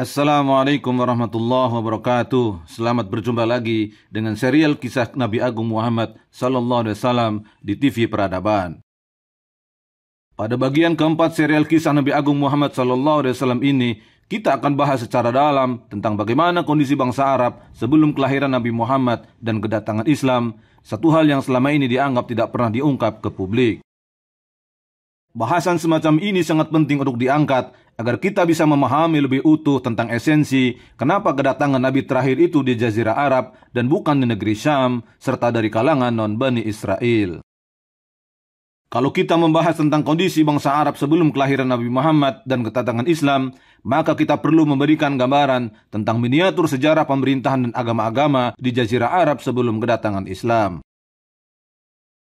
Assalamualaikum warahmatullahi wabarakatuh. Selamat berjumpa lagi dengan serial kisah Nabi Agung Muhammad Sallallahu Alaihi Wasallam di TV Peradaban. Pada bagian keempat serial kisah Nabi Agung Muhammad Sallallahu Alaihi Wasallam ini, kita akan bahas secara dalam tentang bagaimana kondisi bangsa Arab sebelum kelahiran Nabi Muhammad dan kedatangan Islam, satu hal yang selama ini dianggap tidak pernah diungkap ke publik. Bahasan semacam ini sangat penting untuk diangkat agar kita bisa memahami lebih utuh tentang esensi kenapa kedatangan Nabi terakhir itu di Jazirah Arab dan bukan di negeri Syam, serta dari kalangan non-Bani Israel. Kalau kita membahas tentang kondisi bangsa Arab sebelum kelahiran Nabi Muhammad dan kedatangan Islam, maka kita perlu memberikan gambaran tentang miniatur sejarah pemerintahan dan agama-agama di Jazirah Arab sebelum kedatangan Islam.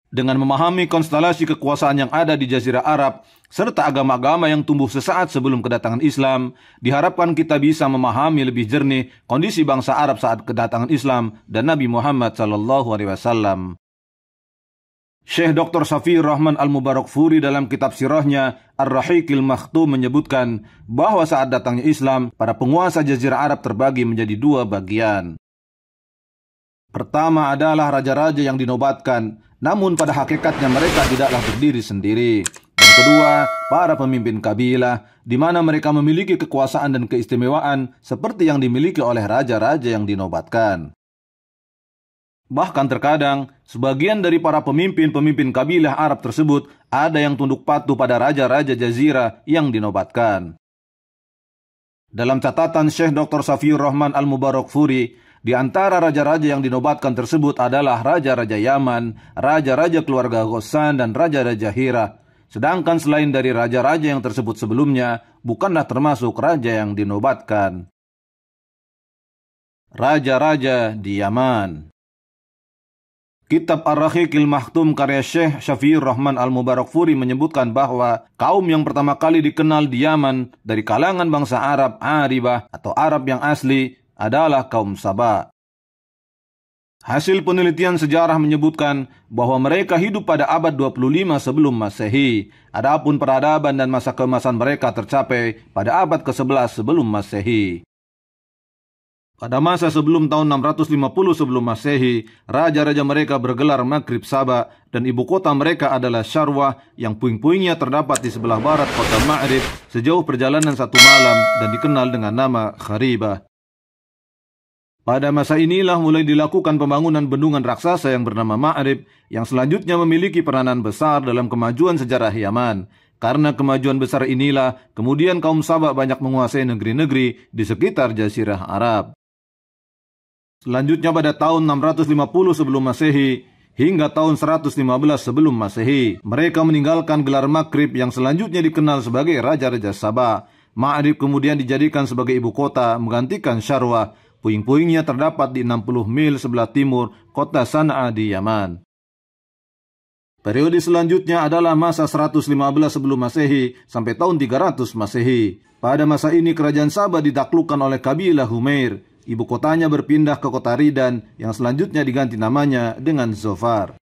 Dengan memahami konstelasi kekuasaan yang ada di Jazirah Arab serta agama-agama yang tumbuh sesaat sebelum kedatangan Islam, diharapkan kita bisa memahami lebih jernih kondisi bangsa Arab saat kedatangan Islam dan Nabi Muhammad Shallallahu Alaihi Wasallam. Syekh Dr. Safi Rahman Al-Mubarak Furi dalam kitab sirahnya ar rahikil Makhtu menyebutkan bahwa saat datangnya Islam, para penguasa Jazirah Arab terbagi menjadi dua bagian. Pertama adalah raja-raja yang dinobatkan, namun pada hakikatnya mereka tidaklah berdiri sendiri. Dan kedua, para pemimpin kabilah, di mana mereka memiliki kekuasaan dan keistimewaan seperti yang dimiliki oleh raja-raja yang dinobatkan. Bahkan terkadang, sebagian dari para pemimpin-pemimpin kabilah Arab tersebut ada yang tunduk patuh pada raja-raja jazira yang dinobatkan. Dalam catatan Syekh Dr. Safiur Rahman Al-Mubarak Furi, di antara raja-raja yang dinobatkan tersebut adalah raja-raja Yaman, raja-raja keluarga Gosan, dan raja-raja Hira. Sedangkan selain dari raja-raja yang tersebut sebelumnya, bukanlah termasuk raja yang dinobatkan. Raja-raja di Yaman Kitab ar rahikil Mahtum karya Syekh Syafiur Rahman Al-Mubarakfuri menyebutkan bahwa kaum yang pertama kali dikenal di Yaman dari kalangan bangsa Arab Aribah atau Arab yang asli adalah kaum Saba. Hasil penelitian sejarah menyebutkan bahwa mereka hidup pada abad 25 sebelum Masehi. Adapun peradaban dan masa kemasan mereka tercapai pada abad ke-11 sebelum Masehi. Pada masa sebelum tahun 650 sebelum Masehi, raja-raja mereka bergelar Maghrib Saba dan ibu kota mereka adalah Syarwah yang puing-puingnya terdapat di sebelah barat kota Ma'rib sejauh perjalanan satu malam dan dikenal dengan nama Kharibah. Pada masa inilah mulai dilakukan pembangunan bendungan raksasa yang bernama Ma'rib yang selanjutnya memiliki peranan besar dalam kemajuan sejarah Yaman. Karena kemajuan besar inilah, kemudian kaum Sabak banyak menguasai negeri-negeri di sekitar Jazirah Arab. Selanjutnya pada tahun 650 sebelum Masehi hingga tahun 115 sebelum Masehi, mereka meninggalkan gelar Maghrib yang selanjutnya dikenal sebagai Raja-Raja Sabah. Ma'rib kemudian dijadikan sebagai ibu kota menggantikan Syarwah Puing-puingnya terdapat di 60 mil sebelah timur kota Sana'a di Yaman. Periode selanjutnya adalah masa 115 sebelum Masehi sampai tahun 300 Masehi. Pada masa ini kerajaan Sabah ditaklukkan oleh kabilah Humair. Ibu kotanya berpindah ke kota Ridan yang selanjutnya diganti namanya dengan Zofar.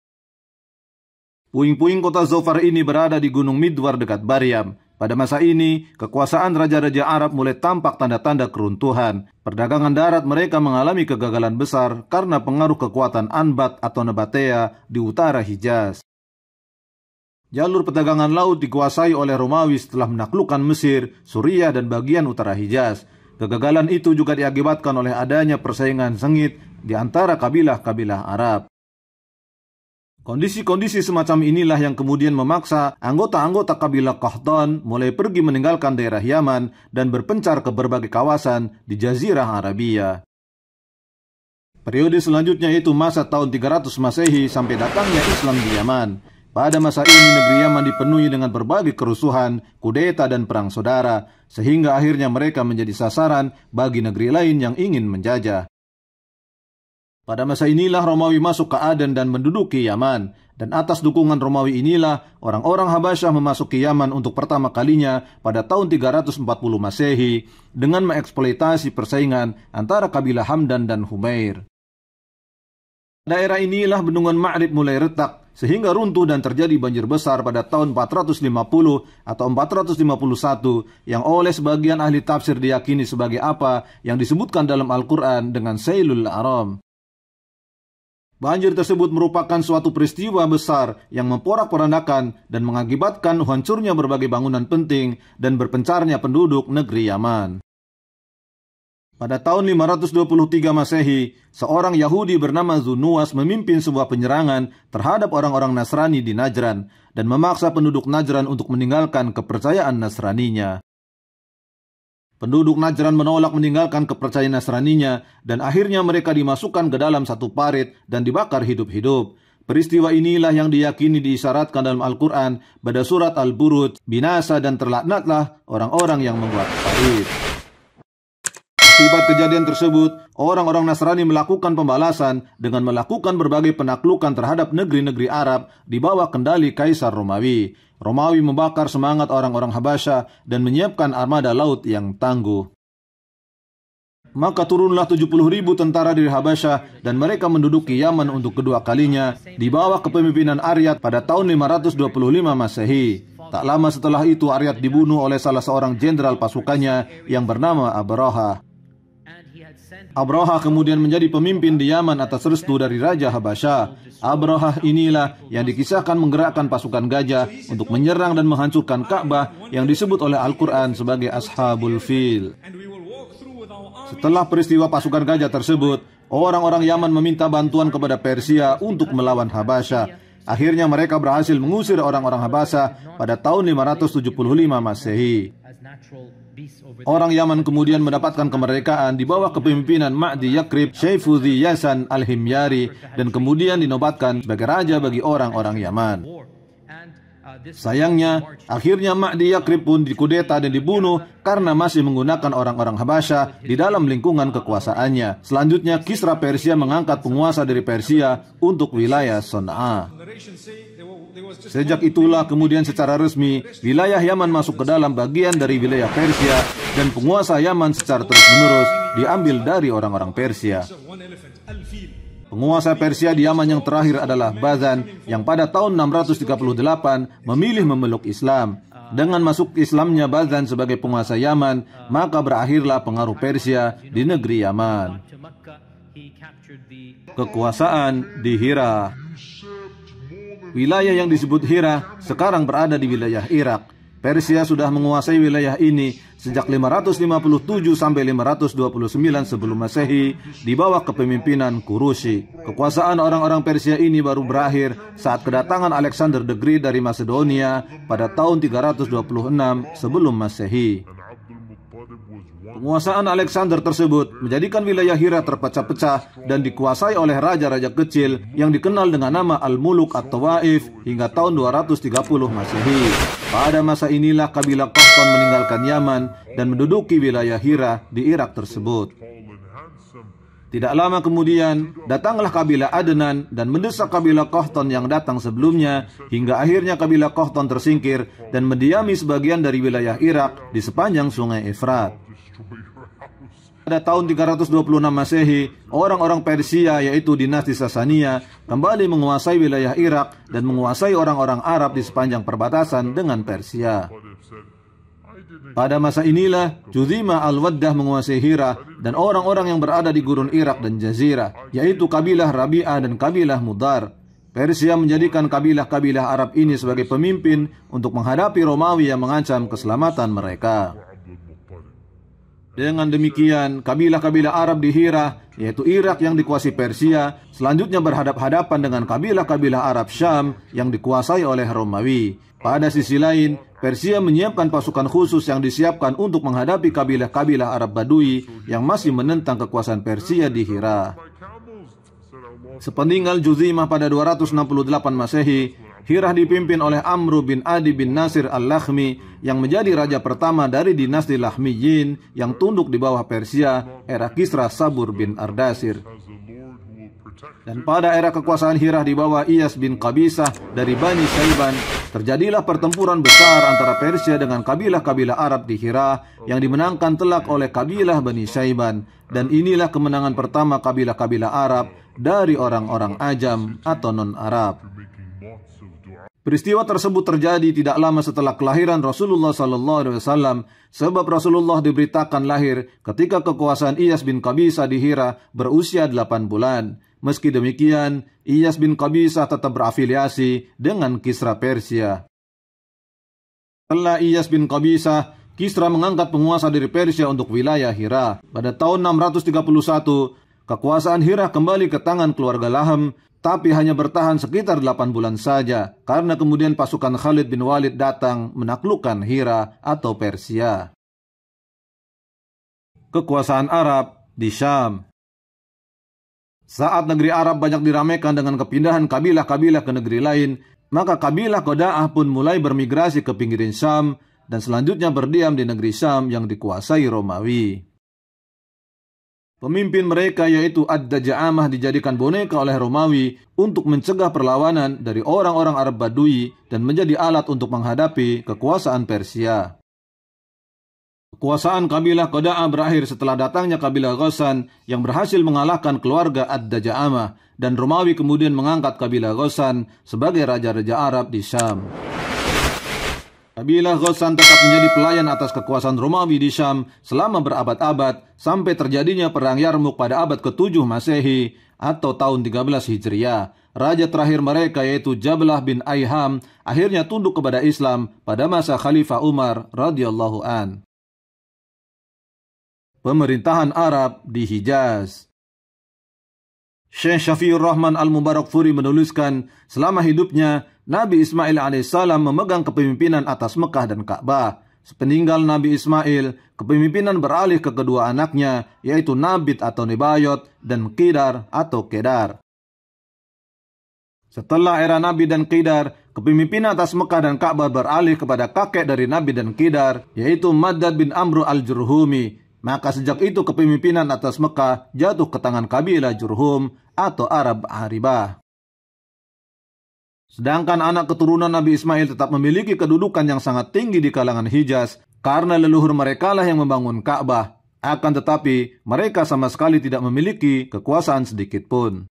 Puing-puing kota Zofar ini berada di Gunung Midwar dekat Bariam. Pada masa ini, kekuasaan raja-raja Arab mulai tampak tanda-tanda keruntuhan. Perdagangan darat mereka mengalami kegagalan besar karena pengaruh kekuatan Anbat atau Nebatea di utara Hijaz. Jalur perdagangan laut dikuasai oleh Romawi setelah menaklukkan Mesir, Suriah, dan bagian utara Hijaz. Kegagalan itu juga diakibatkan oleh adanya persaingan sengit di antara kabilah-kabilah Arab. Kondisi-kondisi semacam inilah yang kemudian memaksa anggota-anggota kabilah Qahtan mulai pergi meninggalkan daerah Yaman dan berpencar ke berbagai kawasan di Jazirah Arabia. Periode selanjutnya itu masa tahun 300 Masehi sampai datangnya Islam di Yaman. Pada masa ini negeri Yaman dipenuhi dengan berbagai kerusuhan, kudeta dan perang saudara, sehingga akhirnya mereka menjadi sasaran bagi negeri lain yang ingin menjajah. Pada masa inilah Romawi masuk ke Aden dan menduduki Yaman. Dan atas dukungan Romawi inilah orang-orang Habasyah memasuki Yaman untuk pertama kalinya pada tahun 340 Masehi dengan mengeksploitasi persaingan antara kabilah Hamdan dan Humair. Daerah inilah bendungan Ma'rib mulai retak sehingga runtuh dan terjadi banjir besar pada tahun 450 atau 451 yang oleh sebagian ahli tafsir diyakini sebagai apa yang disebutkan dalam Al-Quran dengan Sailul Aram. Banjir tersebut merupakan suatu peristiwa besar yang memporak-porandakan dan mengakibatkan hancurnya berbagai bangunan penting dan berpencarnya penduduk negeri Yaman. Pada tahun 523 Masehi, seorang Yahudi bernama Zunuas memimpin sebuah penyerangan terhadap orang-orang Nasrani di Najran dan memaksa penduduk Najran untuk meninggalkan kepercayaan Nasraninya. Penduduk Najran menolak meninggalkan kepercayaan Nasraninya dan akhirnya mereka dimasukkan ke dalam satu parit dan dibakar hidup-hidup. Peristiwa inilah yang diyakini diisyaratkan dalam Al-Quran pada surat Al-Buruj, binasa dan terlaknatlah orang-orang yang membuat parit. Akibat kejadian tersebut, orang-orang Nasrani melakukan pembalasan dengan melakukan berbagai penaklukan terhadap negeri-negeri Arab di bawah kendali Kaisar Romawi. Romawi membakar semangat orang-orang Habasya dan menyiapkan armada laut yang tangguh. Maka turunlah 70 ribu tentara dari Habasya dan mereka menduduki Yaman untuk kedua kalinya di bawah kepemimpinan Aryat pada tahun 525 Masehi. Tak lama setelah itu Aryat dibunuh oleh salah seorang jenderal pasukannya yang bernama Abraha. Abroha kemudian menjadi pemimpin di Yaman atas restu dari Raja Habasyah. Abroha inilah yang dikisahkan menggerakkan pasukan gajah untuk menyerang dan menghancurkan Ka'bah yang disebut oleh Al-Quran sebagai Ashabul Fil. Setelah peristiwa pasukan gajah tersebut, orang-orang Yaman meminta bantuan kepada Persia untuk melawan Habasyah. Akhirnya mereka berhasil mengusir orang-orang Habasa pada tahun 575 Masehi. Orang Yaman kemudian mendapatkan kemerdekaan di bawah kepemimpinan Ma'di Yakrib Syaifuzi Yasan Al-Himyari dan kemudian dinobatkan sebagai raja bagi orang-orang Yaman. Sayangnya, akhirnya Mahdi Yakrib pun dikudeta dan dibunuh karena masih menggunakan orang-orang Habasya di dalam lingkungan kekuasaannya. Selanjutnya, Kisra Persia mengangkat penguasa dari Persia untuk wilayah Son'a. Sejak itulah kemudian secara resmi, wilayah Yaman masuk ke dalam bagian dari wilayah Persia dan penguasa Yaman secara terus-menerus diambil dari orang-orang Persia. Penguasa Persia di Yaman yang terakhir adalah Bazan yang pada tahun 638 memilih memeluk Islam. Dengan masuk Islamnya Bazan sebagai penguasa Yaman, maka berakhirlah pengaruh Persia di negeri Yaman. Kekuasaan di Hira Wilayah yang disebut Hira sekarang berada di wilayah Irak. Persia sudah menguasai wilayah ini sejak 557 sampai 529 sebelum Masehi di bawah kepemimpinan Kurusi. Kekuasaan orang-orang Persia ini baru berakhir saat kedatangan Alexander the Great dari Macedonia pada tahun 326 sebelum Masehi. Penguasaan Alexander tersebut menjadikan wilayah Hira terpecah-pecah dan dikuasai oleh raja-raja kecil yang dikenal dengan nama Al-Muluk atau Waif hingga tahun 230 Masehi. Pada masa inilah kabilah Osman meninggalkan Yaman dan menduduki wilayah Hira di Irak tersebut. Tidak lama kemudian, datanglah kabilah Adnan dan mendesak kabilah Kohton yang datang sebelumnya, hingga akhirnya kabilah Kohton tersingkir dan mendiami sebagian dari wilayah Irak di sepanjang sungai Efrat. Pada tahun 326 Masehi, orang-orang Persia yaitu dinasti Sasania kembali menguasai wilayah Irak dan menguasai orang-orang Arab di sepanjang perbatasan dengan Persia. Pada masa inilah, Judhima al-Waddah menguasai Hira dan orang-orang yang berada di gurun Irak dan Jazirah, yaitu kabilah Rabi'ah dan kabilah Mudar. Persia menjadikan kabilah-kabilah Arab ini sebagai pemimpin untuk menghadapi Romawi yang mengancam keselamatan mereka. Dengan demikian, kabilah-kabilah Arab di Hira, yaitu Irak yang dikuasai Persia, selanjutnya berhadap-hadapan dengan kabilah-kabilah Arab Syam yang dikuasai oleh Romawi. Pada sisi lain, Persia menyiapkan pasukan khusus yang disiapkan untuk menghadapi kabilah-kabilah Arab Badui yang masih menentang kekuasaan Persia di Hira. Sepeninggal Juzimah pada 268 Masehi, Hira dipimpin oleh Amru bin Adi bin Nasir al Lahmi yang menjadi raja pertama dari dinasti Lahmiyin yang tunduk di bawah Persia era Kisra Sabur bin Ardasir. Dan pada era kekuasaan Hirah di bawah Iyas bin Kabisah dari Bani Saiban, terjadilah pertempuran besar antara Persia dengan kabilah-kabilah Arab di Hirah yang dimenangkan telak oleh kabilah Bani Saiban. Dan inilah kemenangan pertama kabilah-kabilah Arab dari orang-orang ajam atau non-Arab. Peristiwa tersebut terjadi tidak lama setelah kelahiran Rasulullah SAW sebab Rasulullah diberitakan lahir ketika kekuasaan Iyas bin Kabisa di Hira berusia 8 bulan. Meski demikian, Iyas bin Qabisah tetap berafiliasi dengan Kisra Persia. Setelah Iyas bin Qabisah, Kisra mengangkat penguasa dari Persia untuk wilayah Hira. Pada tahun 631, kekuasaan Hira kembali ke tangan keluarga Laham, tapi hanya bertahan sekitar 8 bulan saja, karena kemudian pasukan Khalid bin Walid datang menaklukkan Hira atau Persia. Kekuasaan Arab di Syam saat negeri Arab banyak diramaikan dengan kepindahan kabilah-kabilah ke negeri lain, maka kabilah Qada'ah pun mulai bermigrasi ke pinggirin Syam dan selanjutnya berdiam di negeri Syam yang dikuasai Romawi. Pemimpin mereka yaitu ad dajaamah dijadikan boneka oleh Romawi untuk mencegah perlawanan dari orang-orang Arab Badui dan menjadi alat untuk menghadapi kekuasaan Persia. Kekuasaan kabilah Koda'a berakhir setelah datangnya kabilah Ghassan yang berhasil mengalahkan keluarga ad dajaama dan Romawi kemudian mengangkat kabilah Ghassan sebagai raja-raja Arab di Syam. Kabilah Ghassan tetap menjadi pelayan atas kekuasaan Romawi di Syam selama berabad-abad sampai terjadinya Perang Yarmuk pada abad ke-7 Masehi atau tahun 13 Hijriah. Raja terakhir mereka yaitu Jablah bin Aiham akhirnya tunduk kepada Islam pada masa Khalifah Umar radhiyallahu an pemerintahan Arab di Hijaz. Syekh Syafiur Rahman al mubarakfuri menuliskan, selama hidupnya, Nabi Ismail alaihissalam memegang kepemimpinan atas Mekah dan Ka'bah. Sepeninggal Nabi Ismail, kepemimpinan beralih ke kedua anaknya, yaitu Nabit atau Nibayot, dan Kidar atau Kedar. Setelah era Nabi dan Kidar, kepemimpinan atas Mekah dan Ka'bah beralih kepada kakek dari Nabi dan Kidar, yaitu Madad bin Amru al-Jurhumi maka sejak itu kepemimpinan atas Mekah jatuh ke tangan kabilah Jurhum atau Arab Haribah. Sedangkan anak keturunan Nabi Ismail tetap memiliki kedudukan yang sangat tinggi di kalangan Hijaz karena leluhur mereka lah yang membangun Ka'bah. Akan tetapi, mereka sama sekali tidak memiliki kekuasaan sedikit pun.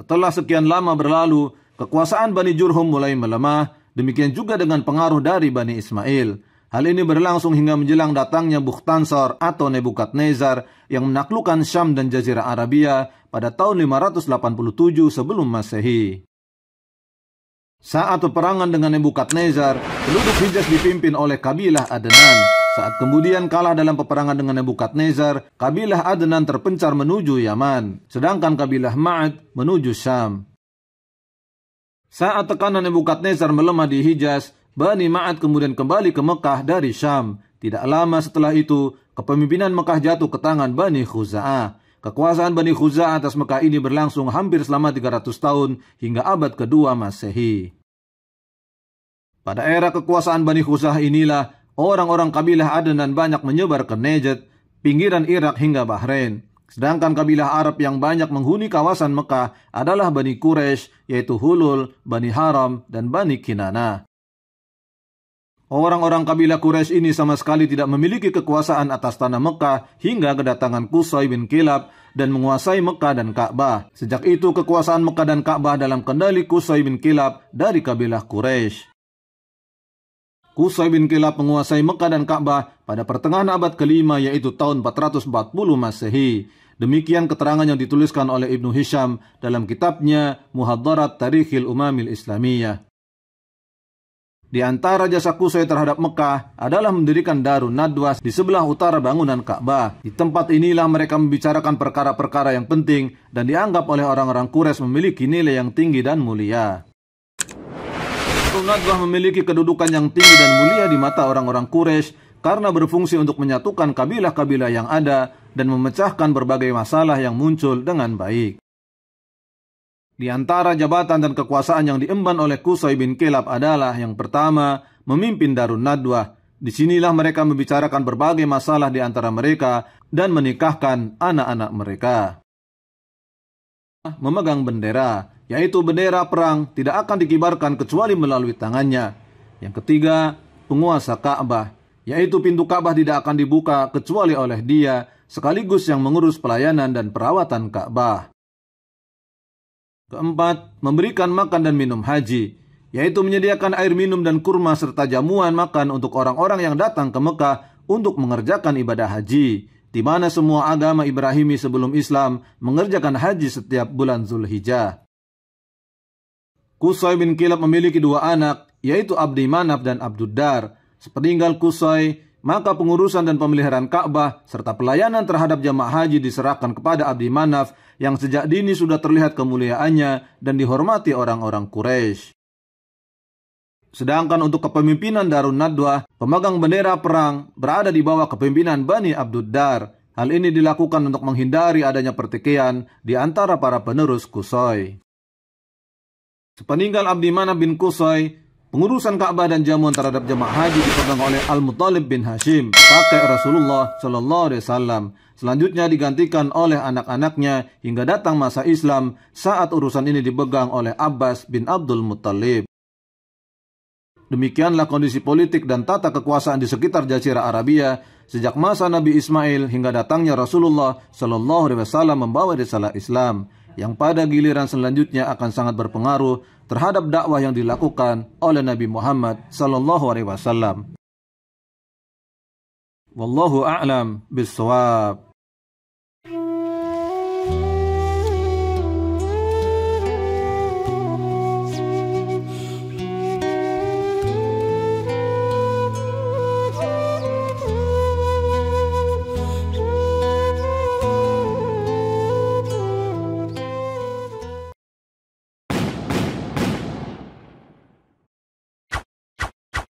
Setelah sekian lama berlalu, kekuasaan Bani Jurhum mulai melemah, demikian juga dengan pengaruh dari Bani Ismail. Hal ini berlangsung hingga menjelang datangnya Bukhtansar atau Nebukadnezar yang menaklukkan Syam dan Jazirah Arabia pada tahun 587 sebelum Masehi. Saat peperangan dengan Nebukadnezar, penduduk Hijaz dipimpin oleh kabilah Adnan. Saat kemudian kalah dalam peperangan dengan Nebukadnezar, kabilah Adnan terpencar menuju Yaman, sedangkan kabilah Ma'ad menuju Syam. Saat tekanan Nebukadnezar melemah di Hijaz, Bani Ma'ad kemudian kembali ke Mekah dari Syam. Tidak lama setelah itu, kepemimpinan Mekah jatuh ke tangan Bani Khuza'ah. Kekuasaan Bani Khuza'ah atas Mekah ini berlangsung hampir selama 300 tahun hingga abad kedua Masehi. Pada era kekuasaan Bani Khuza'ah inilah, orang-orang kabilah Adnan banyak menyebar ke Najd, pinggiran Irak hingga Bahrain. Sedangkan kabilah Arab yang banyak menghuni kawasan Mekah adalah Bani Quraisy, yaitu Hulul, Bani Haram, dan Bani Kinana. Orang-orang kabilah Quraisy ini sama sekali tidak memiliki kekuasaan atas tanah Mekah hingga kedatangan Kusai bin Kilab dan menguasai Mekah dan Ka'bah. Sejak itu kekuasaan Mekah dan Ka'bah dalam kendali Kusai bin Kilab dari kabilah Quraisy. Kusai bin Kilab menguasai Mekah dan Ka'bah pada pertengahan abad kelima yaitu tahun 440 Masehi. Demikian keterangan yang dituliskan oleh Ibnu Hisham dalam kitabnya Muhaddarat Tarikhil Umamil Islamiyah. Di antara jasa Kusai terhadap Mekah adalah mendirikan Darun Nadwas di sebelah utara bangunan Ka'bah. Di tempat inilah mereka membicarakan perkara-perkara yang penting dan dianggap oleh orang-orang Quraisy memiliki nilai yang tinggi dan mulia. Darun Nadwa memiliki kedudukan yang tinggi dan mulia di mata orang-orang Quraisy karena berfungsi untuk menyatukan kabilah-kabilah yang ada dan memecahkan berbagai masalah yang muncul dengan baik. Di antara jabatan dan kekuasaan yang diemban oleh Kusai bin Kelab adalah yang pertama, memimpin Darun Nadwa. Disinilah mereka membicarakan berbagai masalah di antara mereka dan menikahkan anak-anak mereka. Memegang bendera, yaitu bendera perang, tidak akan dikibarkan kecuali melalui tangannya. Yang ketiga, penguasa Ka'bah, yaitu pintu Ka'bah tidak akan dibuka kecuali oleh dia, sekaligus yang mengurus pelayanan dan perawatan Ka'bah. Keempat, memberikan makan dan minum haji, yaitu menyediakan air minum dan kurma serta jamuan makan untuk orang-orang yang datang ke Mekah untuk mengerjakan ibadah haji, di mana semua agama Ibrahimi sebelum Islam mengerjakan haji setiap bulan Zulhijjah. Kusai bin Kilab memiliki dua anak, yaitu Abdi Manaf dan Abduddar. Sepeninggal Kusai, maka pengurusan dan pemeliharaan Ka'bah serta pelayanan terhadap jamaah haji diserahkan kepada Abdi Manaf yang sejak dini sudah terlihat kemuliaannya dan dihormati orang-orang Quraisy. Sedangkan untuk kepemimpinan Darun Nadwa, pemegang bendera perang berada di bawah kepemimpinan Bani Abduddar. Hal ini dilakukan untuk menghindari adanya pertikaian di antara para penerus Kusoy. Sepeninggal Abdi Manaf bin Kusoy, Pengurusan Ka'bah dan jamuan terhadap jemaah haji dipegang oleh al Mutalib bin Hashim, kakek Rasulullah Shallallahu Alaihi Wasallam. Selanjutnya digantikan oleh anak-anaknya hingga datang masa Islam saat urusan ini dipegang oleh Abbas bin Abdul Muttalib. Demikianlah kondisi politik dan tata kekuasaan di sekitar Jazirah Arabia sejak masa Nabi Ismail hingga datangnya Rasulullah Shallallahu Alaihi Wasallam membawa risalah Islam yang pada giliran selanjutnya akan sangat berpengaruh terhadap dakwah yang dilakukan oleh Nabi Muhammad sallallahu alaihi wasallam. Wallahu a'lam bissawab.